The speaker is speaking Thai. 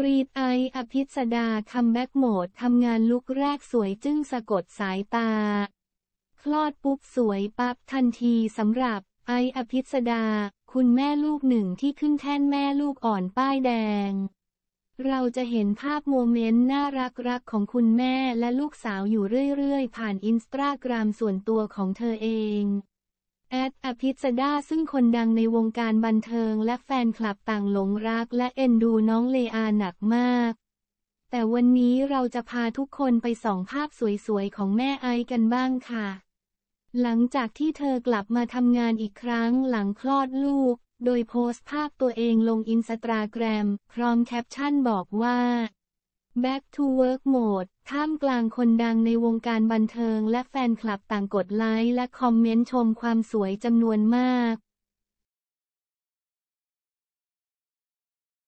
กรีดไอ อภิษดาคัมแบ็กโหมด ทำงานลุกแรกสวยจึงสะกดสายตา คลอดปุ๊บสวยปั๊บทันทีสำหรับ ไอ อภิษดา คุณแม่ลูกหนึ่งที่ขึ้นแท่นแม่ลูกอ่อนป้ายแดง เราจะเห็นภาพโมเมนต์น่ารักรักของคุณแม่และลูกสาวอยู่เรื่อยๆ ผ่านอินสตาแกรมส่วนตัวของเธอเองแอดอภิษดาซึ่งคนดังในวงการบันเทิงและแฟนคลับต่างหลงรักและเอ็นดูน้องเลอาหนักมาก แต่วันนี้เราจะพาทุกคนไปส่องภาพสวยๆ ของแม่ไอกันบ้างค่ะ หลังจากที่เธอกลับมาทำงานอีกครั้งหลังคลอดลูก โดยโพสต์ภาพตัวเองลงอินสตาแกรมพร้อมแคปชั่นบอกว่า Back to Work Mode ท่ามกลางคนดังในวงการบันเทิงและแฟนคลับต่างกดไลค์และคอมเมนต์ชมความสวยจำนวนมาก